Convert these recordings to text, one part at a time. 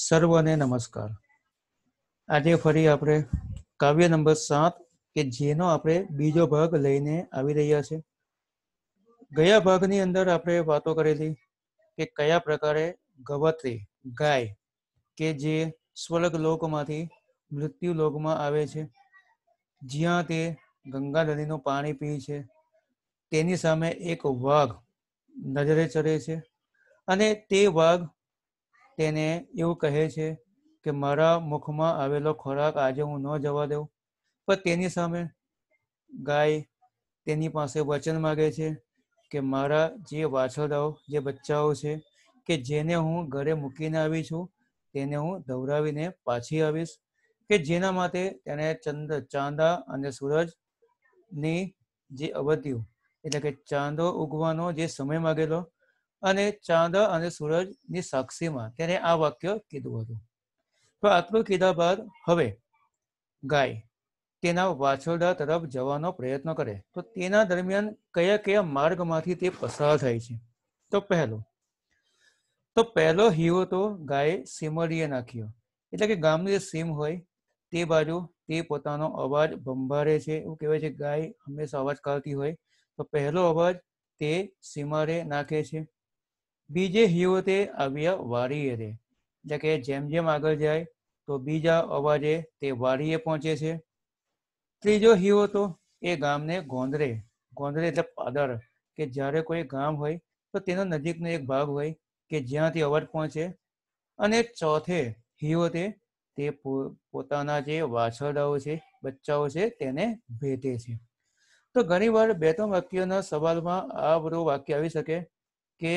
સર્વને નમસ્કાર આજે ફરી આપણે કાવ્ય નંબર સાત કે જેનો આપણે બીજો ભાગ લઈને આવી રહ્યા છે ગયા ભાગની અંદર આપણે વાતો કરેલી કે કયા પ્રકારે ગવત્રી ગાય કે જે સ્વર્ગ લોકમાંથી મૃત્યુ લોકમાં આવે છે જ્યાં તે ગંગા નદીનું પાણી પી છે તેની સામે એક વાઘ નજરે ચડે છે અને તે વાઘ તેને એવું કહે છે કે મારા મુખમાં આવેલો ખોરાક આજે હું ન જવા દઉં પણ તેની સામે ગાય તેની પાસે વચન માગે છે કે મારા જે વાછરડાઓ જે બચ્ચાઓ છે કે જેને હું ઘરે મૂકીને આવી છું તેને હું દોરાવીને પાછી આવીશ કે જેના માટે તેને ચંદ ચાંદા અને સૂરજની જે અવધિઓ એટલે કે ચાંદો ઉગવાનો જે સમય માગેલો અને ચાંદ અને સૂરજની સાક્ષીમાં તેણે આ વાક્ય કીધું હતું તો આટલું કીધા બાદ હવે ગાય તેના વાછરડા તરફ જવાનો પ્રયત્ન કરે તો તેના દરમિયાન કયા કયા માર્ગમાંથી તે પસાર થાય છે તો પહેલો તો પહેલો હીરો તો ગાયે સીમડીએ નાખ્યો એટલે કે ગામની સીમ હોય તે બાજુ તે પોતાનો અવાજ ભંભારે છે એવું કહેવાય છે ગાય હંમેશા અવાજ કાઢતી હોય તો પહેલો અવાજ તે સીમારે નાખે છે બીજે તે આવ્યા આવ્ય વારીયરે એટલે કે જેમ જેમ આગળ જાય તો બીજા અવાજે તે વારીએ પહોંચે છે ત્રીજો હિયોતો એ ગામને ગોંદરે ગોંદરે એટલે પાદર કે જ્યારે કોઈ ગામ હોય તો તેનો નજીકનો એક ભાગ હોય કે જ્યાંથી અવાજ પહોંચે અને ચોથે હિયોતે તે પોતાના જે વાછરડાઓ છે બચ્ચાઓ છે તેને ભેટે છે તો ઘણીવાર બે ત્રણ વાક્યોના સવાલમાં આ બધું વાક્ય આવી શકે કે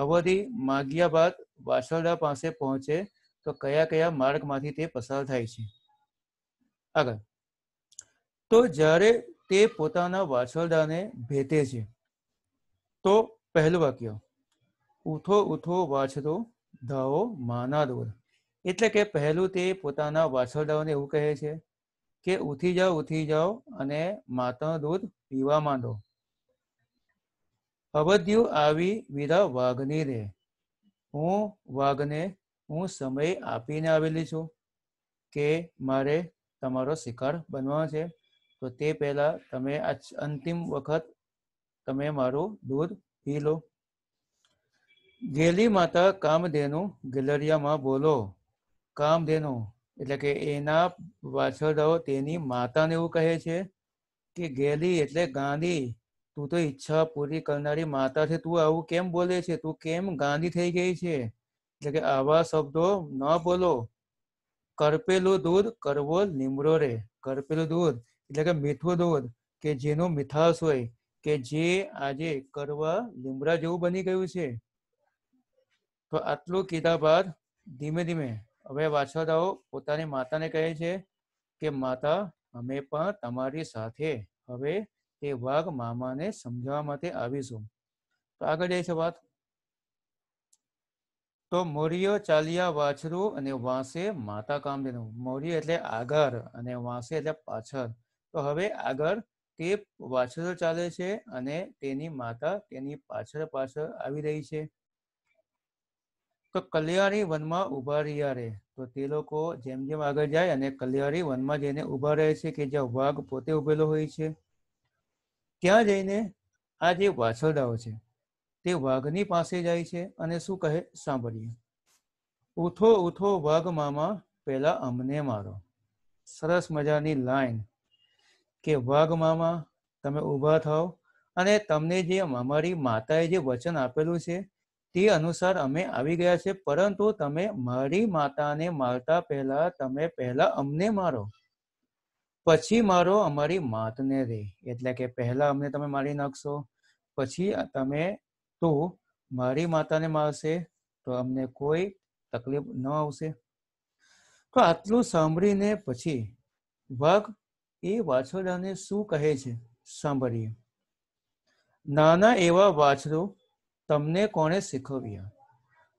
અવધી બાદ વાસરડા પાસે પહોંચે તો કયા કયા માર્ગમાંથી તે પસાર થાય છે આગળ તો જ્યારે તે પોતાના વાછરડાને ભેટે છે તો પહેલું વાક્ય ઉઠો ઉઠો વાછરો ધાવો માના દોર એટલે કે પહેલું તે પોતાના વાછરડાઓને એવું કહે છે કે ઉઠી જાઓ ઉઠી જાઓ અને માતાનું દૂધ પીવા માંડો અવધ્યુ આવી વીરા વાઘની રે હું વાઘને હું સમય આપીને આવેલી છું કે મારે તમારો શિકાર બનવાનો છે તો તે પહેલાં તમે આ અંતિમ વખત તમે મારું દૂધ પી લો ગેલી માતા કામધેનુ ગેલરિયામાં બોલો કામધેનુ એટલે કે એના પાછળ વાછરડાઓ તેની માતાને એવું કહે છે કે ગેલી એટલે ગાંધી તું તો ઈચ્છા પૂરી કરનારી માતા છે તું આવું કેમ બોલે છે તું કેમ ગાંધી થઈ ગઈ છે એટલે કે આવા શબ્દો ન બોલો કરપેલું દૂધ કરવો લીમડો રે કરપેલું દૂધ એટલે કે મીઠું દૂધ કે જેનું મીઠાશ હોય કે જે આજે કરવા લીમડા જેવું બની ગયું છે તો આટલું કીધા બાદ ધીમે ધીમે હવે વાછરદાઓ પોતાની માતાને કહે છે કે માતા અમે પણ તમારી સાથે હવે એ વાઘ મામાને સમજાવવા માટે આવીશું તો આગળ જાય છે વાત તો મૌર્ય ચાલ્યા વાછરું અને વાંસે માતા કામદેનું મૌર્ય એટલે આગળ અને વાંસે એટલે પાછળ તો હવે આગળ તે વાછરો ચાલે છે અને તેની માતા તેની પાછળ પાછળ આવી રહી છે તો કલ્યાણી વનમાં ઉભા રહ્યા રહે તો તે લોકો જેમ જેમ આગળ જાય અને કલ્યાણી વનમાં જઈને ઉભા રહે છે કે જ્યાં વાઘ પોતે ઉભેલો હોય છે ત્યાં જઈને આ જે વાછરડાઓ છે તે વાઘની પાસે જાય છે અને શું કહે સાંભળીએ ઉઠો ઉઠો વાઘ મામા પહેલા અમને મારો સરસ મજાની લાઈન કે વાઘ મામા તમે ઊભા થાવ અને તમને જે અમારી માતાએ જે વચન આપેલું છે તે અનુસાર અમે આવી ગયા છે પરંતુ તમે મારી માતાને મારતા પહેલા તમે પહેલા અમને મારો પછી મારો અમારી માતને રે એટલે કે પહેલા અમને તમે મારી નાખશો પછી તમે તો મારી માતાને મારશે તો અમને કોઈ તકલીફ ન આવશે તો આટલું સાંભળીને પછી વાઘ એ વાછરડાને શું કહે છે સાંભળીએ નાના એવા વાછરો તમને કોણે શીખવ્યા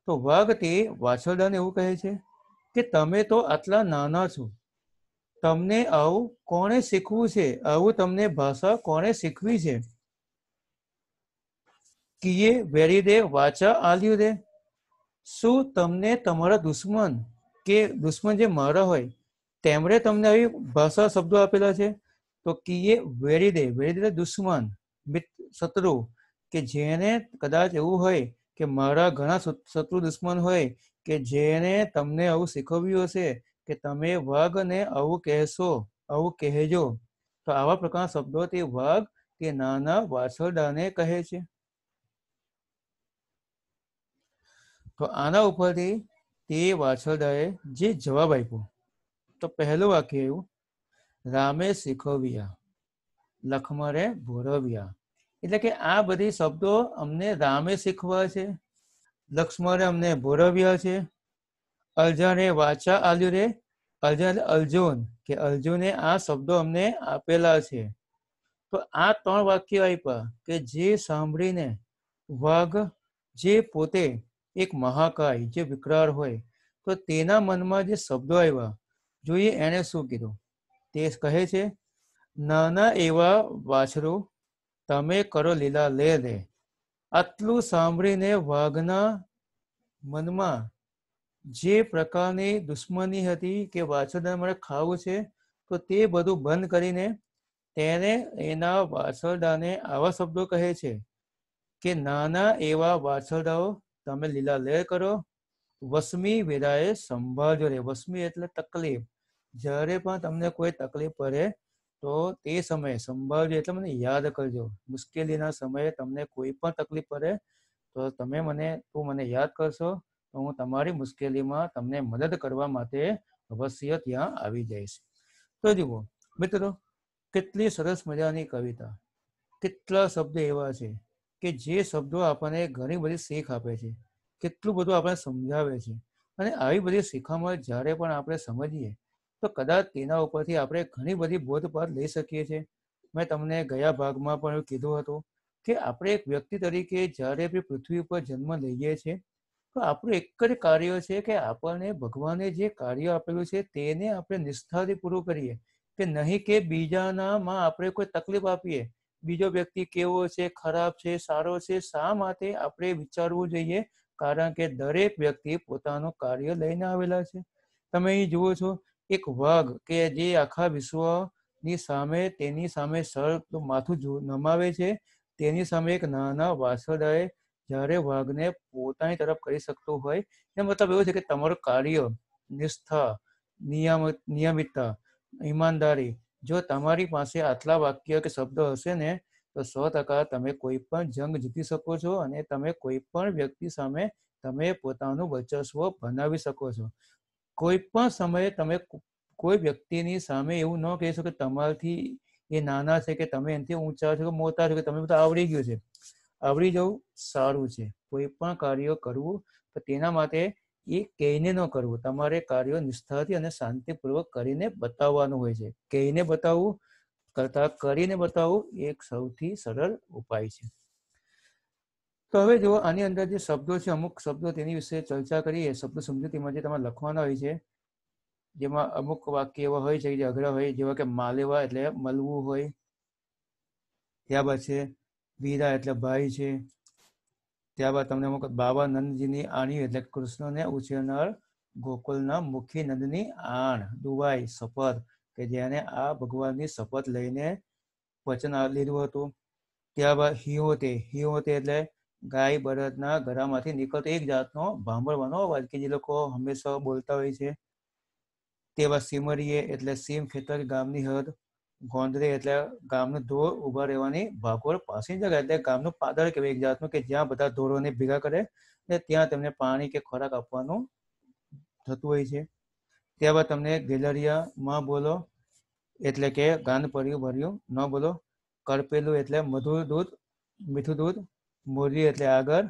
તો વાઘ તે વાછરડાને એવું કહે છે કે તમે તો આટલા નાના છો તમને આવું કોણે શીખવું છે આવું તમને ભાષા કોણે શીખવી છે કીએ વેરી દે વાચા આલ્યું દે શું તમને તમારા દુશ્મન કે દુશ્મન જે મારા હોય તેમણે તમને આવી ભાષા શબ્દો આપેલા છે તો કીએ વેરી દે વેરી દે દુશ્મન શત્રુ કે જેને કદાચ એવું હોય કે મારા ઘણા શત્રુ દુશ્મન હોય કે જેને તમને આવું શીખવ્યું હશે કે તમે વગને આવું કહેશો આવું કહેજો તો આવા પ્રકારના શબ્દો તે વગ કે નાના વાછરડાને કહે છે તો આના ઉપરથી તે વાછરડાએ જે જવાબ આપ્યો તો પહેલું વાક્ય એવું રામે શીખવ્યા લખમરે ભોરવ્યા એટલે કે આ બધી શબ્દો અમને રામે શીખવા છે લક્ષ્મણે અમને ભોરવ્યા છે અલજાને વાચા આલ્યું રે અલજા અલજુન કે અર્જુને આ શબ્દો અમને આપેલા છે તો આ ત્રણ વાક્યો આપ્યા કે જે સાંભળીને વાઘ જે પોતે એક મહાકાય જે વિકરાળ હોય તો તેના મનમાં જે શબ્દો આવ્યા જોઈએ એણે શું કીધું તે કહે છે નાના એવા વાછરો તમે કરો લીલા લે લે આટલું સાંભળીને વાઘના મનમાં જે પ્રકારની દુશ્મની હતી કે વાછરડાને મારે ખાવું છે તો તે બધું બંધ કરીને તેને એના વાછરડાને આવા શબ્દો કહે છે કે નાના એવા વાછરડાઓ તમે લીલા લેર કરો વસમી વેરાએ સંભાળજો રે વસમી એટલે તકલીફ જ્યારે પણ તમને કોઈ તકલીફ પડે તો તે સમયે સંભાળજો એટલે મને યાદ કરજો મુશ્કેલીના સમયે તમને કોઈ પણ તકલીફ પડે તો તમે મને તું મને યાદ કરશો તો હું તમારી મુશ્કેલીમાં તમને મદદ કરવા માટે અવશ્ય ત્યાં આવી જઈશ તો જુઓ મિત્રો કેટલી સરસ મજાની કવિતા કેટલા શબ્દ એવા છે કે જે શબ્દો આપણને ઘણી બધી શીખ આપે છે કેટલું બધું આપણે સમજાવે છે અને આવી બધી શીખામણ જ્યારે પણ આપણે સમજીએ તો કદાચ તેના ઉપરથી આપણે ઘણી બધી બોધપાઠ લઈ શકીએ છીએ મેં તમને ગયા ભાગમાં પણ કીધું હતું કે આપણે એક વ્યક્તિ તરીકે જ્યારે પૃથ્વી ઉપર જન્મ લઈએ છીએ તો આપણું એક જ કાર્ય છે કે આપણને ભગવાને જે કાર્ય આપેલું છે તેને આપણે નિષ્ઠાથી પૂરું કરીએ કે નહીં કે બીજાનામાં આપણે કોઈ તકલીફ આપીએ બીજો વ્યક્તિ કેવો છે ખરાબ છે સારો છે શા માટે આપણે વિચારવું જોઈએ કારણ કે દરેક વ્યક્તિ પોતાનું કાર્ય લઈને આવેલા છે તમે અહીં જુઓ છો એક વાઘ કે જે આખા વિશ્વની સામે તેની સામે સર માથું નમાવે છે તેની સામે એક નાના વાસદાએ જ્યારે વાઘને પોતાની તરફ કરી શકતો હોય એનો મતલબ એવો છે કે તમારું કાર્ય નિષ્ઠા નિયમિત નિયમિતતા ઈમાનદારી જો તમારી પાસે આટલા વાક્ય કે શબ્દ હશે ને તો સો ટકા તમે કોઈ પણ જંગ જીતી શકો છો અને તમે કોઈ પણ વ્યક્તિ સામે તમે પોતાનું વર્ચસ્વ બનાવી શકો છો કોઈ પણ સમયે તમે કોઈ વ્યક્તિની સામે એવું ન કહી શકો તમારાથી એ નાના છે કે તમે એનાથી ઊંચા છો કે મોટા છો કે તમે બધું આવડી ગયું છે આવડી જવું સારું છે કોઈ પણ કાર્ય કરવું તો તેના માટે એ કહીને ન કરવું તમારે કાર્યો નિષ્ઠાથી અને શાંતિપૂર્વક કરીને બતાવવાનું હોય છે કહીને બતાવવું કરતા કરીને બતાવવું એક સૌથી સરળ ઉપાય છે તો હવે જો આની અંદર જે શબ્દો છે અમુક શબ્દો તેની વિશે ચર્ચા કરીએ શબ્દ સમજૂતીમાં જે તમારે લખવાના હોય છે જેમાં અમુક વાક્ય એવા હોય છે જે અઘરા હોય જેવા કે માલેવા એટલે મળવું હોય ત્યાર પછી વીરા એટલે ભાઈ છે ત્યારબાદ તમને અમુક બાબા નંદજીની આણી એટલે કૃષ્ણને ઉછેરનાર ગોકુલના મુખી નંદની આણ દુવાઈ શપથ કે જેને આ ભગવાનની શપથ લઈને વચન લીધું હતું ત્યારબાદ હિયોતે હિયોતે એટલે ગાય બળદના ગરામાંથી નીકળતો એક જાતનો ભાંભળવાનો અવાજ કે જે લોકો હંમેશા બોલતા હોય છે તેવા સીમરીએ એટલે સીમ ખેતર ગામની હદ ગોંધરી એટલે ગામનું ધોર ઉભા રહેવાની ભાગોળ પાસી જગ્યા એટલે ગામનું પાદળ કહેવાય એક જાતનું કે જ્યાં બધા ધોરોને ભેગા કરે અને ત્યાં તેમને પાણી કે ખોરાક આપવાનું થતું હોય છે ત્યારબાદ તમને ગેલરિયામાં બોલો એટલે કે ગાંધ પડ્યું ભર્યું ન બોલો કરપેલું એટલે મધુર દૂધ મીઠું દૂધ મોરી એટલે આગળ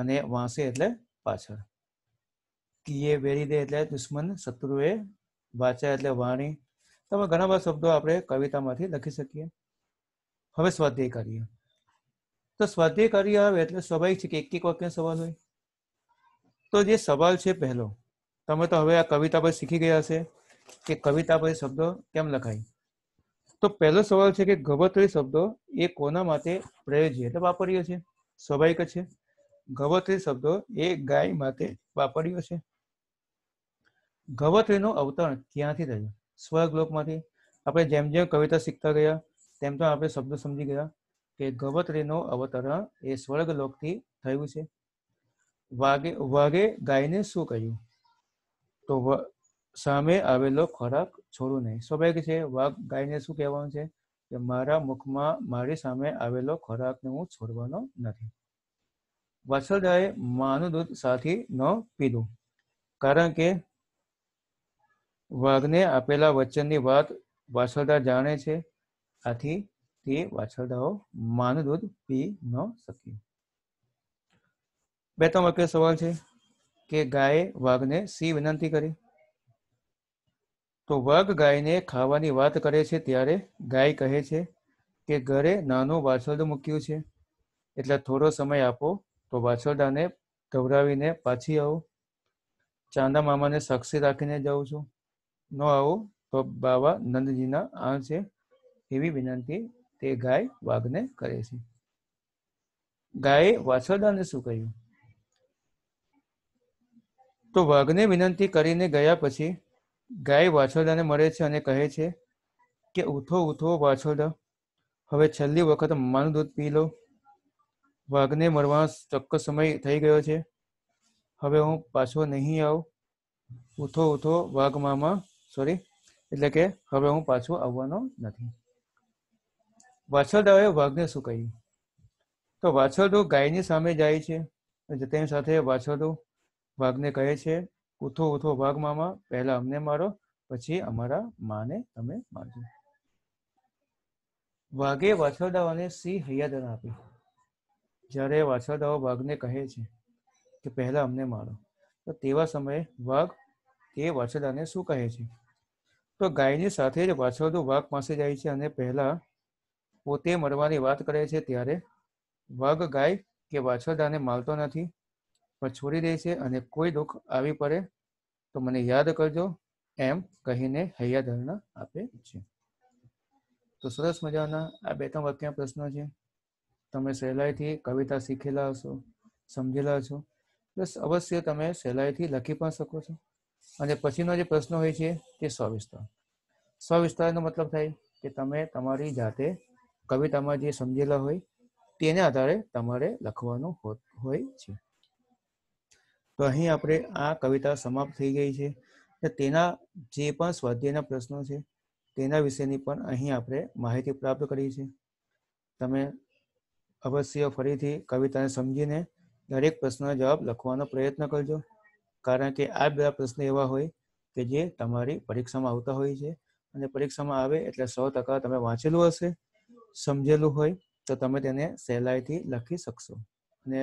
અને વાંસે એટલે પાછળ કીએ વેરી દે એટલે દુશ્મન શત્રુએ વાચા એટલે વાણી તમે ઘણા બધા શબ્દો આપણે કવિતામાંથી લખી શકીએ હવે સ્વાધ્યાય કાર્ય તો સ્વાધ્યાય કાર્ય આવે એટલે સ્વાભાવિક છે કે એક એક વાક્ય સવાલ હોય તો જે સવાલ છે પહેલો તમે તો હવે આ કવિતા પર શીખી ગયા છે કે કવિતા પર શબ્દો કેમ લખાય તો પહેલો સવાલ છે કે ગવત્રી શબ્દો એ કોના માટે પ્રયોજ્ય એટલે વાપર્યો છે સ્વાભાવિક છે ગવત્રી શબ્દો એ ગાય માટે વાપર્યો છે ગવત્રીનું અવતરણ ક્યાંથી થયું સ્વર્ગલોકમાંથી આપણે જેમ જેમ કવિતા શીખતા ગયા તેમ તેમ આપણે શબ્દો સમજી ગયા કે ગવત્રીનું અવતરણ એ સ્વર્ગલોકથી થયું છે વાગે વાગે ગાયને શું કહ્યું તો સામે આવેલો ખોરાક છોડું નહીં સ્વાભાવિક છે વાઘ ગાયને શું કહેવાનું છે કે મારા મુખમાં મારી સામે આવેલો ખોરાકને હું છોડવાનો નથી વાસલદાએ માનું દૂધ સાથી ન પીધું કારણ કે વાઘને આપેલા વચનની વાત વાછરડા જાણે છે આથી તે વાછરડાઓ માનું દૂધ પી ન શક્યું બે ત્રણ વાક્ય સવાલ છે કે ગાયે વાઘને સી વિનંતી કરી તો વાઘ ગાયને ખાવાની વાત કરે છે ત્યારે ગાય કહે છે કે ઘરે નાનું વાછરડું મૂક્યું છે એટલે થોડો સમય આપો તો વાછરડાને ધવરાવીને પાછી આવો ચાંદા મામાને સાક્ષી રાખીને જાઉં છું નો આવો તો બાબા નંદજીના આ છે એવી વિનંતી તે ગાય વાઘને કરે છે ગાયે વાછરડાને શું કહ્યું તો વાઘને વિનંતી કરીને ગયા પછી ગાય વાછરડાને મળે છે અને કહે છે કે ઉઠો ઉઠો વાછરડા હવે છેલ્લી વખત માનું દૂધ પી લો વાઘને મળવાનો ચોક્કસ સમય થઈ ગયો છે હવે હું પાછો નહીં આવું ઉઠો ઉઠો વાઘ મામા સોરી એટલે કે હવે હું પાછું આવવાનો નથી વાછરડાઓએ વાઘને શું કહ્યું તો વાછરડું ગાયની સામે જાય છે તેની સાથે વાછરડું વાઘને કહે છે ઉઠો ઉઠો વાઘ મામા પહેલા અમને મારો પછી અમારા માને તમે મારજો વાઘે વાછરડાઓને સિંહ હૈયાદાન આપી જ્યારે વાછરડાઓ વાઘને કહે છે કે પહેલા અમને મારો તો તેવા સમયે વાઘ તે વછેલાને શું કહે છે તો ગાયની સાથે જ વાછરડું વાઘ પાસે જાય છે અને પહેલા પોતે મરવાની વાત કરે છે ત્યારે વાઘ ગાય કે વાછરડાને માલતો નથી પણ છોડી દે છે અને કોઈ દુઃખ આવી પડે તો મને યાદ કરજો એમ કહીને હૈયાધારણા આપે છે તો સરસ મજાના આ બે ત્રણ વાક્ય પ્રશ્નો છે તમે સહેલાઈથી કવિતા શીખેલા હશો સમજેલા છો બસ અવશ્ય તમે સહેલાઈથી લખી પણ શકો છો અને પછીનો જે પ્રશ્ન હોય છે તે સ્વવિસ્તાર સ્વવિસ્તારનો મતલબ થાય કે તમે તમારી જાતે કવિતામાં જે સમજેલા હોય તેના આધારે તમારે લખવાનું હોય છે તો અહીં આપણે આ કવિતા સમાપ્ત થઈ ગઈ છે તેના જે પણ સ્વાધ્યાયના પ્રશ્નો છે તેના વિશેની પણ અહીં આપણે માહિતી પ્રાપ્ત કરી છે તમે અવશ્ય ફરીથી કવિતાને સમજીને દરેક પ્રશ્નનો જવાબ લખવાનો પ્રયત્ન કરજો કારણ કે આ બધા પ્રશ્ન એવા હોય કે જે તમારી પરીક્ષામાં આવતા હોય છે અને પરીક્ષામાં આવે એટલે સો ટકા તમે વાંચેલું હશે સમજેલું હોય તો તમે તેને સહેલાઈથી લખી શકશો અને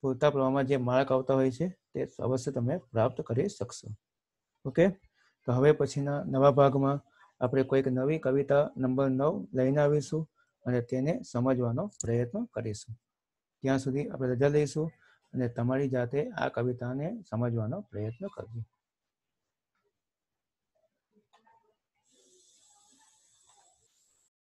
પૂરતા પ્રમાણમાં જે માર્ક આવતા હોય છે તે અવશ્ય તમે પ્રાપ્ત કરી શકશો ઓકે તો હવે પછીના નવા ભાગમાં આપણે કોઈક નવી કવિતા નંબર નવ લઈને આવીશું અને તેને સમજવાનો પ્રયત્ન કરીશું ત્યાં સુધી આપણે રજા લઈશું અને તમારી જાતે આ કવિતાને સમજવાનો પ્રયત્ન કરજો